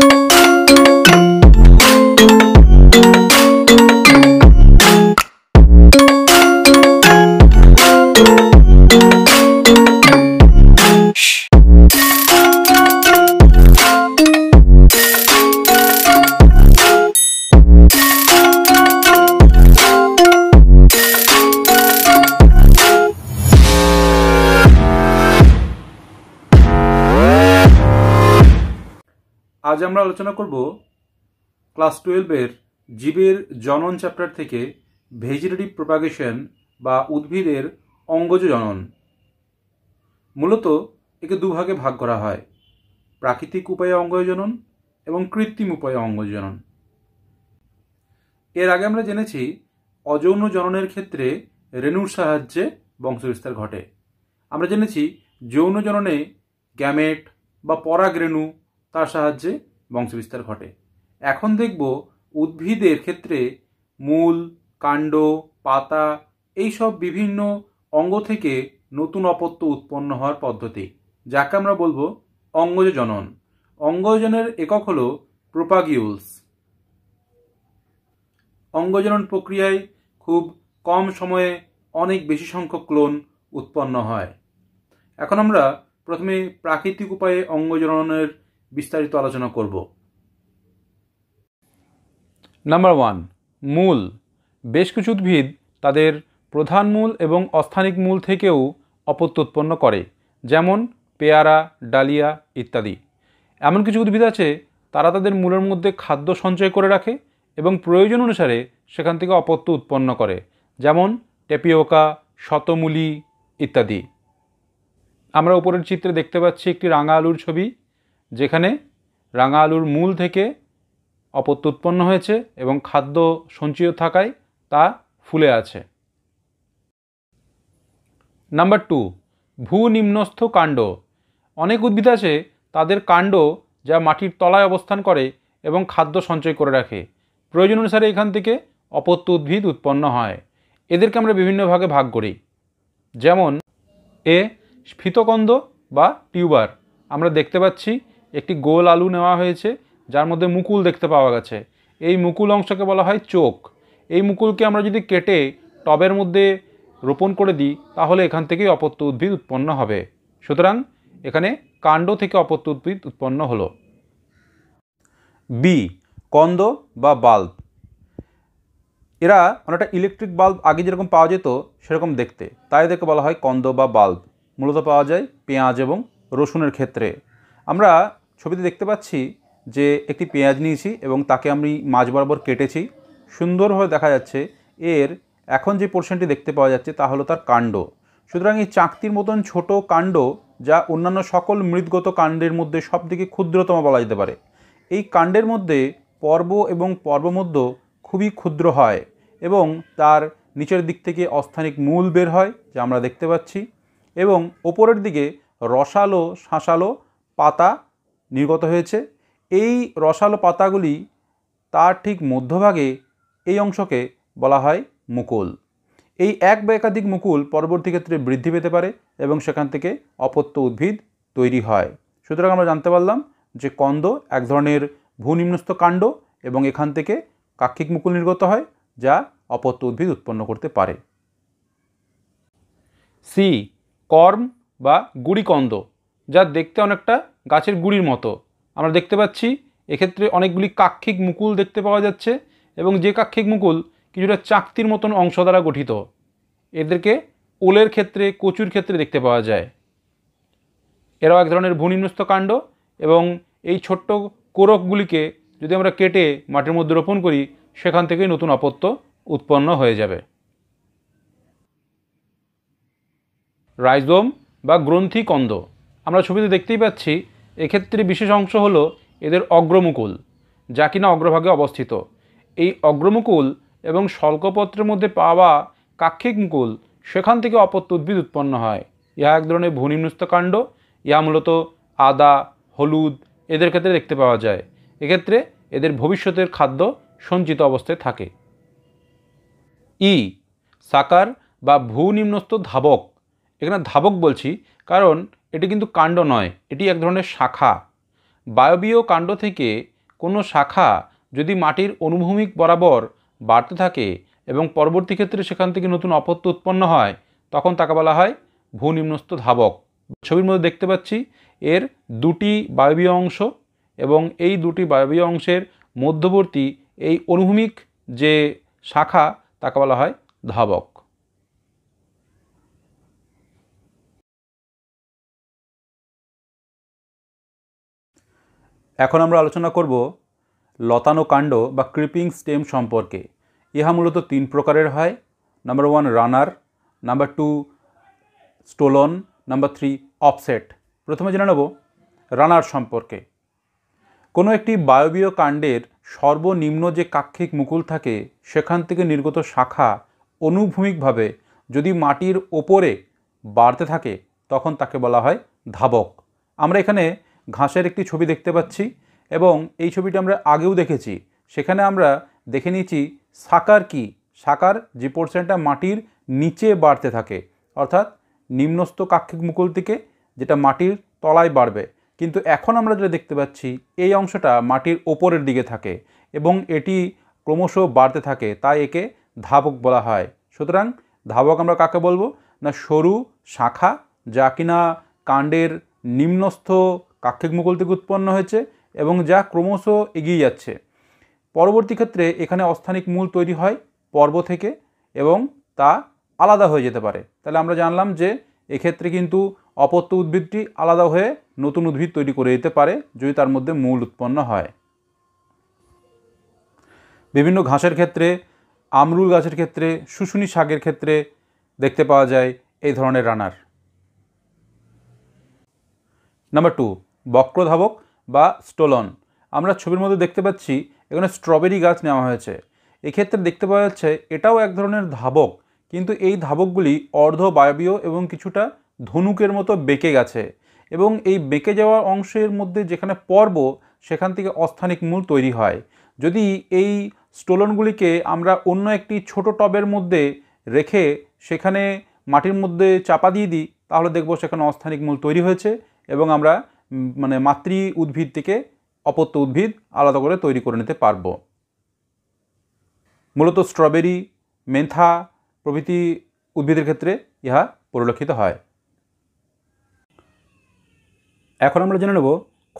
thank you আজ আমরা আলোচনা করব ক্লাস টুয়েলভের জীবের জনন চ্যাপ্টার থেকে ভেজিটেটিভ প্রোপাগেশন বা উদ্ভিদের অঙ্গজ জনন মূলত একে দুভাগে ভাগ করা হয় প্রাকৃতিক উপায়ে অঙ্গজনন এবং কৃত্রিম উপায়ে অঙ্গজনন এর আগে আমরা জেনেছি অযৌন জননের ক্ষেত্রে রেণুর সাহায্যে বংশবিস্তার ঘটে আমরা জেনেছি যৌন জননে গ্যামেট বা পরাগ রেণু তার সাহায্যে বংশবিস্তার ঘটে এখন দেখব উদ্ভিদের ক্ষেত্রে মূল কাণ্ড পাতা এইসব বিভিন্ন অঙ্গ থেকে নতুন অপত্য উৎপন্ন হওয়ার পদ্ধতি যাকে আমরা বলবো অঙ্গজ জনন অঙ্গজনের একক হল প্রোপাগিউলস অঙ্গজনন প্রক্রিয়ায় খুব কম সময়ে অনেক বেশি সংখ্যক ক্লোন উৎপন্ন হয় এখন আমরা প্রথমে প্রাকৃতিক উপায়ে অঙ্গজননের বিস্তারিত আলোচনা করব নাম্বার ওয়ান মূল বেশ কিছু উদ্ভিদ তাদের প্রধান মূল এবং অস্থানিক মূল থেকেও অপত্য উৎপন্ন করে যেমন পেয়ারা ডালিয়া ইত্যাদি এমন কিছু উদ্ভিদ আছে তারা তাদের মূলের মধ্যে খাদ্য সঞ্চয় করে রাখে এবং প্রয়োজন অনুসারে সেখান থেকে অপত্য উৎপন্ন করে যেমন টেপিওকা শতমূলি ইত্যাদি আমরা উপরের চিত্রে দেখতে পাচ্ছি একটি রাঙা আলুর ছবি যেখানে রাঙা আলুর মূল থেকে অপত্য উৎপন্ন হয়েছে এবং খাদ্য সঞ্চিত থাকায় তা ফুলে আছে নাম্বার টু ভূ নিম্নস্থ কাণ্ড অনেক উদ্ভিদ আছে তাদের কাণ্ড যা মাটির তলায় অবস্থান করে এবং খাদ্য সঞ্চয় করে রাখে প্রয়োজন অনুসারে এখান থেকে অপত্য উদ্ভিদ উৎপন্ন হয় এদেরকে আমরা বিভিন্ন ভাগে ভাগ করি যেমন এ স্ফীতকন্দ বা টিউবার আমরা দেখতে পাচ্ছি একটি গোল আলু নেওয়া হয়েছে যার মধ্যে মুকুল দেখতে পাওয়া গেছে এই মুকুল অংশকে বলা হয় চোখ এই মুকুলকে আমরা যদি কেটে টবের মধ্যে রোপণ করে দিই তাহলে এখান থেকেই অপত্য উদ্ভিদ উৎপন্ন হবে সুতরাং এখানে কাণ্ড থেকে অপত্য উদ্ভিদ উৎপন্ন হলো বি কন্দ বা বাল্ব এরা অনেকটা ইলেকট্রিক বাল্ব আগে যেরকম পাওয়া যেত সেরকম দেখতে তাই এদেরকে বলা হয় কন্দ বা বাল্ব মূলত পাওয়া যায় পেঁয়াজ এবং রসুনের ক্ষেত্রে আমরা ছবিতে দেখতে পাচ্ছি যে একটি পেঁয়াজ নিয়েছি এবং তাকে আমি মাঝ বরাবর কেটেছি সুন্দরভাবে দেখা যাচ্ছে এর এখন যে পোর্শনটি দেখতে পাওয়া যাচ্ছে তা হলো তার কাণ্ড সুতরাং এই চাকতির মতন ছোট কাণ্ড যা অন্যান্য সকল মৃদগত কাণ্ডের মধ্যে সবদিকে ক্ষুদ্রতম বলা যেতে পারে এই কাণ্ডের মধ্যে পর্ব এবং পর্বমধ্য খুবই ক্ষুদ্র হয় এবং তার নিচের দিক থেকে অস্থানিক মূল বের হয় যা আমরা দেখতে পাচ্ছি এবং ওপরের দিকে রসালো শাঁসালো পাতা নির্গত হয়েছে এই রসালো পাতাগুলি তার ঠিক মধ্যভাগে এই অংশকে বলা হয় মুকুল এই এক বা একাধিক মুকুল পরবর্তী ক্ষেত্রে বৃদ্ধি পেতে পারে এবং সেখান থেকে অপত্য উদ্ভিদ তৈরি হয় সুতরাং আমরা জানতে পারলাম যে কন্দ এক ধরনের ভূনিম্নস্থ কাণ্ড এবং এখান থেকে কাক্ষিক মুকুল নির্গত হয় যা অপত্য উদ্ভিদ উৎপন্ন করতে পারে সি কর্ম বা গুড়িকন্দ যা দেখতে অনেকটা গাছের গুড়ির মতো আমরা দেখতে পাচ্ছি এক্ষেত্রে অনেকগুলি কাক্ষিক মুকুল দেখতে পাওয়া যাচ্ছে এবং যে কাক্ষিক মুকুল কিছুটা চাকতির মতন অংশ দ্বারা গঠিত এদেরকে ওলের ক্ষেত্রে কচুর ক্ষেত্রে দেখতে পাওয়া যায় এরাও এক ধরনের ভূনিন্যস্ত কাণ্ড এবং এই ছোট্ট কোরকগুলিকে যদি আমরা কেটে মাটির মধ্যে রোপণ করি সেখান থেকেই নতুন অপত্য উৎপন্ন হয়ে যাবে রাইজোম বা কন্দ আমরা ছবিতে দেখতেই পাচ্ছি এক্ষেত্রে বিশেষ অংশ হলো এদের অগ্রমুকুল যা কিনা অগ্রভাগে অবস্থিত এই অগ্রমুকুল এবং স্বল্পপত্রের মধ্যে পাওয়া কাক্ষিক মুকুল সেখান থেকে অপত্য উদ্ভিদ উৎপন্ন হয় ইহা এক ধরনের ভূনিম্নস্তকাণ্ড ইহা মূলত আদা হলুদ এদের ক্ষেত্রে দেখতে পাওয়া যায় এক্ষেত্রে এদের ভবিষ্যতের খাদ্য সঞ্চিত অবস্থায় থাকে ই সাকার বা ভূনিম্নস্থ ধাবক এখানে ধাবক বলছি কারণ এটি কিন্তু কাণ্ড নয় এটি এক ধরনের শাখা বায়বীয় কাণ্ড থেকে কোনো শাখা যদি মাটির অনুভূমিক বরাবর বাড়তে থাকে এবং পরবর্তী ক্ষেত্রে সেখান থেকে নতুন অপত্য উৎপন্ন হয় তখন তাকে বলা হয় ভূনিম্নস্থ ধাবক ছবির মধ্যে দেখতে পাচ্ছি এর দুটি বায়বীয় অংশ এবং এই দুটি বায়বীয় অংশের মধ্যবর্তী এই অনুভূমিক যে শাখা তাকে বলা হয় ধাবক এখন আমরা আলোচনা করব লতানো কাণ্ড বা ক্রিপিং স্টেম সম্পর্কে ইহা মূলত তিন প্রকারের হয় number one runner number two stolon number three offset প্রথমে জেনে নেব রানার সম্পর্কে কোনো একটি বায়বীয় কাণ্ডের সর্বনিম্ন যে কাক্ষিক মুকুল থাকে সেখান থেকে নির্গত শাখা অনুভূমিকভাবে যদি মাটির ওপরে বাড়তে থাকে তখন তাকে বলা হয় ধাবক আমরা এখানে ঘাসের একটি ছবি দেখতে পাচ্ছি এবং এই ছবিটা আমরা আগেও দেখেছি সেখানে আমরা দেখে নিয়েছি সাকার কি সাকার যে পোর্শনটা মাটির নিচে বাড়তে থাকে অর্থাৎ নিম্নস্থ কাক্ষিক মুকুল থেকে যেটা মাটির তলায় বাড়বে কিন্তু এখন আমরা যেটা দেখতে পাচ্ছি এই অংশটা মাটির ওপরের দিকে থাকে এবং এটি ক্রমশ বাড়তে থাকে তাই একে ধাবক বলা হয় সুতরাং ধাবক আমরা কাকে বলবো না সরু শাখা যা কিনা কাণ্ডের নিম্নস্থ কাক্ষিক মুকুল থেকে উৎপন্ন হয়েছে এবং যা ক্রমশ এগিয়ে যাচ্ছে পরবর্তী ক্ষেত্রে এখানে অস্থানিক মূল তৈরি হয় পর্ব থেকে এবং তা আলাদা হয়ে যেতে পারে তাহলে আমরা জানলাম যে এক্ষেত্রে কিন্তু অপত্য উদ্ভিদটি আলাদা হয়ে নতুন উদ্ভিদ তৈরি করে দিতে পারে যদি তার মধ্যে মূল উৎপন্ন হয় বিভিন্ন ঘাসের ক্ষেত্রে আমরুল গাছের ক্ষেত্রে শুশুনি শাকের ক্ষেত্রে দেখতে পাওয়া যায় এই ধরনের রানার নাম্বার টু বক্রধাবক বা স্টোলন আমরা ছবির মধ্যে দেখতে পাচ্ছি এখানে স্ট্রবেরি গাছ নেওয়া হয়েছে এক্ষেত্রে দেখতে পাওয়া যাচ্ছে এটাও এক ধরনের ধাবক কিন্তু এই ধাবকগুলি অর্ধ বায়বীয় এবং কিছুটা ধনুকের মতো বেঁকে গেছে এবং এই বেঁকে যাওয়া অংশের মধ্যে যেখানে পর্ব সেখান থেকে অস্থানিক মূল তৈরি হয় যদি এই স্টোলনগুলিকে আমরা অন্য একটি ছোট টবের মধ্যে রেখে সেখানে মাটির মধ্যে চাপা দিয়ে দিই তাহলে দেখব সেখানে অস্থানিক মূল তৈরি হয়েছে এবং আমরা মানে মাতৃ উদ্ভিদ থেকে অপত্য উদ্ভিদ আলাদা করে তৈরি করে নিতে পারব মূলত স্ট্রবেরি মেন্থা প্রভৃতি উদ্ভিদের ক্ষেত্রে ইহা পরিলক্ষিত হয় এখন আমরা জেনে নেব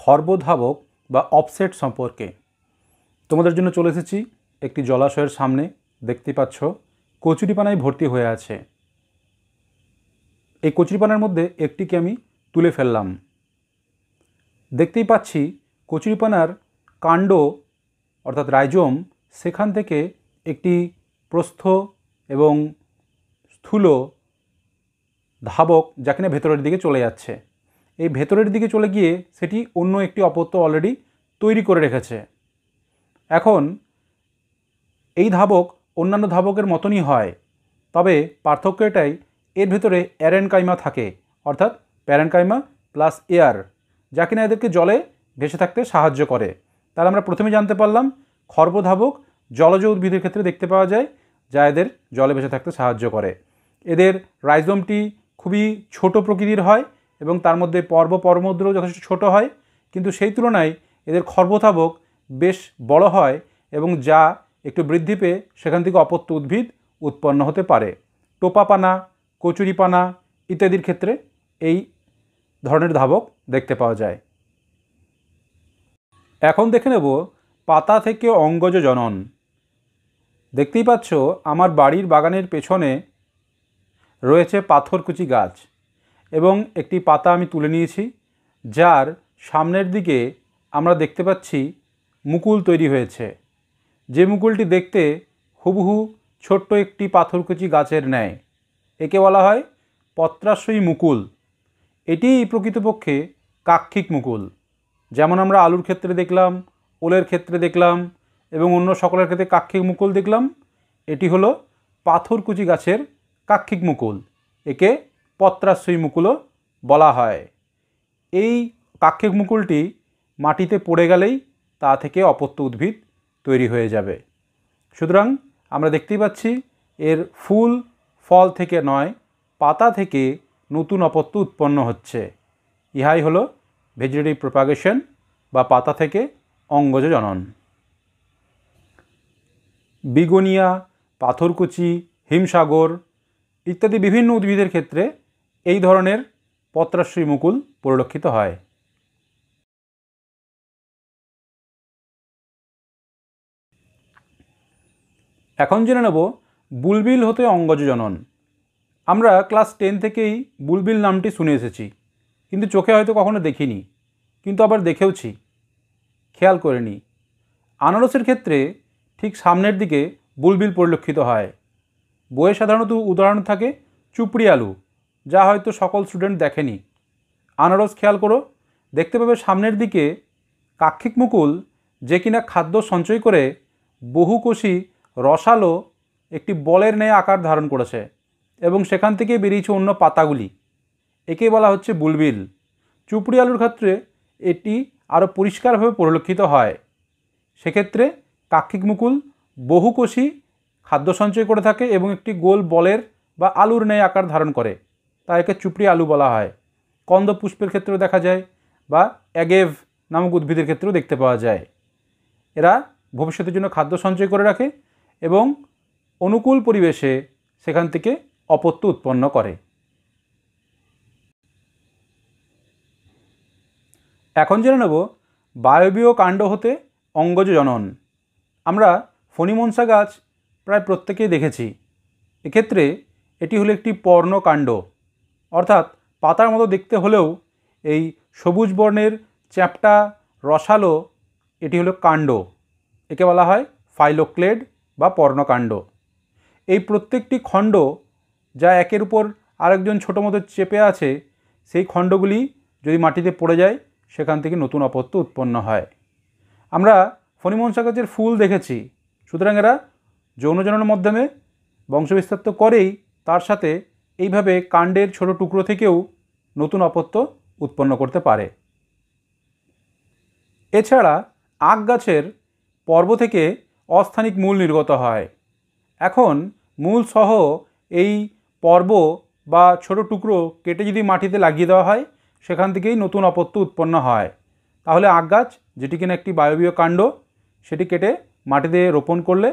খর্বধাবক বা অফসেট সম্পর্কে তোমাদের জন্য চলে এসেছি একটি জলাশয়ের সামনে দেখতে পাচ্ছ কচুরিপানায় ভর্তি হয়ে আছে এই কচুরিপানার মধ্যে একটিকে আমি তুলে ফেললাম দেখতেই পাচ্ছি কচুরিপানার কাণ্ড অর্থাৎ রাইজোম সেখান থেকে একটি প্রস্থ এবং স্থূল ধাবক যা কিনা ভেতরের দিকে চলে যাচ্ছে এই ভেতরের দিকে চলে গিয়ে সেটি অন্য একটি অপত্য অলরেডি তৈরি করে রেখেছে এখন এই ধাবক অন্যান্য ধাবকের মতনই হয় তবে পার্থক্য এটাই এর ভেতরে অ্যারেনকাইমা থাকে অর্থাৎ প্যারেনকাইমা প্লাস এয়ার যা কিনা এদেরকে জলে ভেসে থাকতে সাহায্য করে তাহলে আমরা প্রথমে জানতে পারলাম খর্বধাবক জলজ উদ্ভিদের ক্ষেত্রে দেখতে পাওয়া যায় যা এদের জলে ভেসে থাকতে সাহায্য করে এদের রাইজোমটি খুবই ছোট প্রকৃতির হয় এবং তার মধ্যে পর্ব পরমদ্রও যথেষ্ট ছোট হয় কিন্তু সেই তুলনায় এদের খর্বধাবক বেশ বড় হয় এবং যা একটু বৃদ্ধি পেয়ে সেখান থেকে অপত্য উদ্ভিদ উৎপন্ন হতে পারে টোপাপানা কচুরিপানা ইত্যাদির ক্ষেত্রে এই ধরনের ধাবক দেখতে পাওয়া যায় এখন দেখে নেব পাতা থেকে অঙ্গজ জনন দেখতেই পাচ্ছ আমার বাড়ির বাগানের পেছনে রয়েছে পাথরকুচি গাছ এবং একটি পাতা আমি তুলে নিয়েছি যার সামনের দিকে আমরা দেখতে পাচ্ছি মুকুল তৈরি হয়েছে যে মুকুলটি দেখতে হুবহু ছোট্ট একটি পাথরকুচি গাছের ন্যায় একে বলা হয় পত্রাশয়ী মুকুল এটিই প্রকৃতপক্ষে কাক্ষিক মুকুল যেমন আমরা আলুর ক্ষেত্রে দেখলাম ওলের ক্ষেত্রে দেখলাম এবং অন্য সকলের ক্ষেত্রে কাক্ষিক মুকুল দেখলাম এটি হলো পাথরকুচি গাছের কাক্ষিক মুকুল একে পত্রাশ্রয়ী মুকুলও বলা হয় এই কাক্ষিক মুকুলটি মাটিতে পড়ে গেলেই তা থেকে অপত্য উদ্ভিদ তৈরি হয়ে যাবে সুতরাং আমরা দেখতেই পাচ্ছি এর ফুল ফল থেকে নয় পাতা থেকে নতুন অপত্য উৎপন্ন হচ্ছে ইহাই হলো ভেজিটেটিভ প্রোপাগেশন বা পাতা থেকে অঙ্গজ জনন বিগোনিয়া পাথরকুচি হিমসাগর ইত্যাদি বিভিন্ন উদ্ভিদের ক্ষেত্রে এই ধরনের পত্রাশ্রী মুকুল পরিলক্ষিত হয় এখন জেনে নেব বুলবিল হতে অঙ্গজ জনন আমরা ক্লাস টেন থেকেই বুলবিল নামটি শুনে এসেছি কিন্তু চোখে হয়তো কখনো দেখিনি কিন্তু আবার দেখেওছি খেয়াল করিনি আনারসের ক্ষেত্রে ঠিক সামনের দিকে বুলবিল পরিলক্ষিত হয় বইয়ে সাধারণত উদাহরণ থাকে চুপড়ি আলু যা হয়তো সকল স্টুডেন্ট দেখেনি আনারস খেয়াল করো দেখতে পাবে সামনের দিকে কাক্ষিক মুকুল যে কিনা খাদ্য সঞ্চয় করে বহুকোষী রসালো একটি বলের ন্যায় আকার ধারণ করেছে এবং সেখান থেকে বেরিয়েছে অন্য পাতাগুলি একে বলা হচ্ছে বুলবিল চুপড়ি আলুর ক্ষেত্রে এটি আরও পরিষ্কারভাবে পরিলক্ষিত হয় সেক্ষেত্রে কাক্ষিক মুকুল বহুকোষী খাদ্য সঞ্চয় করে থাকে এবং একটি গোল বলের বা আলুর ন্যায় আকার ধারণ করে তাই একে চুপড়ি আলু বলা হয় কন্দ পুষ্পের ক্ষেত্রেও দেখা যায় বা অ্যাগেভ নামক উদ্ভিদের ক্ষেত্রেও দেখতে পাওয়া যায় এরা ভবিষ্যতের জন্য খাদ্য সঞ্চয় করে রাখে এবং অনুকূল পরিবেশে সেখান থেকে অপত্য উৎপন্ন করে এখন জেনে নেব বায়বীয় কাণ্ড হতে অঙ্গজ জনন আমরা ফণিমনসা গাছ প্রায় প্রত্যেকেই দেখেছি এক্ষেত্রে এটি হলো একটি পর্ণকাণ্ড অর্থাৎ পাতার মতো দেখতে হলেও এই সবুজ বর্ণের চ্যাপটা রসালো এটি হলো কাণ্ড একে বলা হয় ফাইলোক্লেড বা পর্ণকাণ্ড এই প্রত্যেকটি খণ্ড যা একের উপর আরেকজন ছোটো মতো চেপে আছে সেই খণ্ডগুলি যদি মাটিতে পড়ে যায় সেখান থেকে নতুন অপত্য উৎপন্ন হয় আমরা ফণিমনসা গাছের ফুল দেখেছি সুতরাং এরা যৌনজনের মাধ্যমে বংশবিস্তার তো করেই তার সাথে এইভাবে কাণ্ডের ছোট টুকরো থেকেও নতুন অপত্য উৎপন্ন করতে পারে এছাড়া আখ গাছের পর্ব থেকে অস্থানিক মূল নির্গত হয় এখন মূলসহ এই পর্ব বা ছোট টুকরো কেটে যদি মাটিতে লাগিয়ে দেওয়া হয় সেখান থেকেই নতুন অপত্য উৎপন্ন হয় তাহলে আখ গাছ যেটি কিনা একটি বায়বীয় কাণ্ড সেটি কেটে মাটিতে রোপণ করলে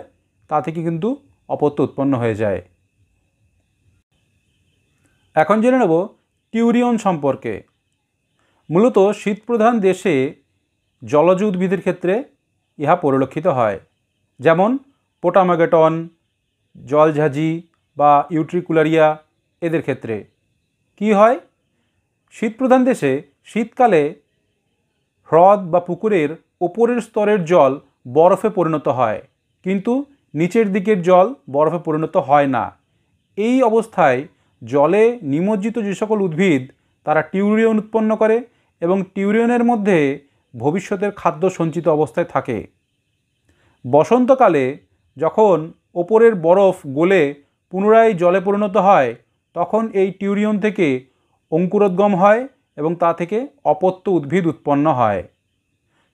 তা থেকে কিন্তু অপত্য উৎপন্ন হয়ে যায় এখন জেনে নেব টিউরিয়ন সম্পর্কে মূলত শীতপ্রধান দেশে জলজ উদ্ভিদের ক্ষেত্রে ইহা পরিলক্ষিত হয় যেমন পোটামাগেটন জলঝাঁঝি বা ইউট্রিকুলারিয়া এদের ক্ষেত্রে কি হয় শীতপ্রধান দেশে শীতকালে হ্রদ বা পুকুরের ওপরের স্তরের জল বরফে পরিণত হয় কিন্তু নিচের দিকের জল বরফে পরিণত হয় না এই অবস্থায় জলে নিমজ্জিত যে সকল উদ্ভিদ তারা টিউরিয়ন উৎপন্ন করে এবং টিউরিয়নের মধ্যে ভবিষ্যতের খাদ্য সঞ্চিত অবস্থায় থাকে বসন্তকালে যখন ওপরের বরফ গলে পুনরায় জলে পরিণত হয় তখন এই টিউরিয়ন থেকে অঙ্কুরোদ্গম হয় এবং তা থেকে অপত্য উদ্ভিদ উৎপন্ন হয়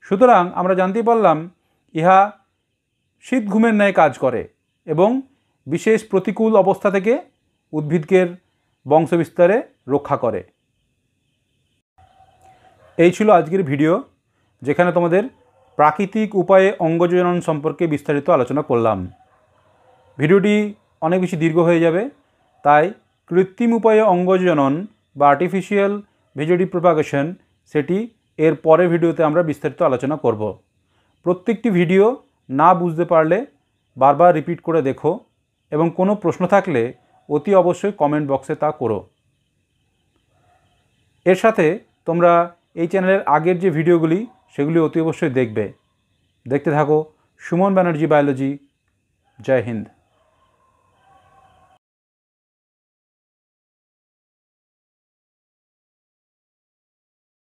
সুতরাং আমরা জানতে পারলাম ইহা শীত ঘুমের ন্যায় কাজ করে এবং বিশেষ প্রতিকূল অবস্থা থেকে উদ্ভিদকে বংশবিস্তারে রক্ষা করে এই ছিল আজকের ভিডিও যেখানে তোমাদের প্রাকৃতিক উপায়ে অঙ্গজনন সম্পর্কে বিস্তারিত আলোচনা করলাম ভিডিওটি অনেক বেশি দীর্ঘ হয়ে যাবে তাই কৃত্রিম উপায়ে অঙ্গজনন বা আর্টিফিশিয়াল ভেজিটি প্রোপাগেশন সেটি এর পরের ভিডিওতে আমরা বিস্তারিত আলোচনা করব প্রত্যেকটি ভিডিও না বুঝতে পারলে বারবার রিপিট করে দেখো এবং কোনো প্রশ্ন থাকলে অতি অবশ্যই কমেন্ট বক্সে তা করো এর সাথে তোমরা এই চ্যানেলের আগের যে ভিডিওগুলি সেগুলি অতি অবশ্যই দেখবে দেখতে থাকো সুমন ব্যানার্জি বায়োলজি জয় হিন্দ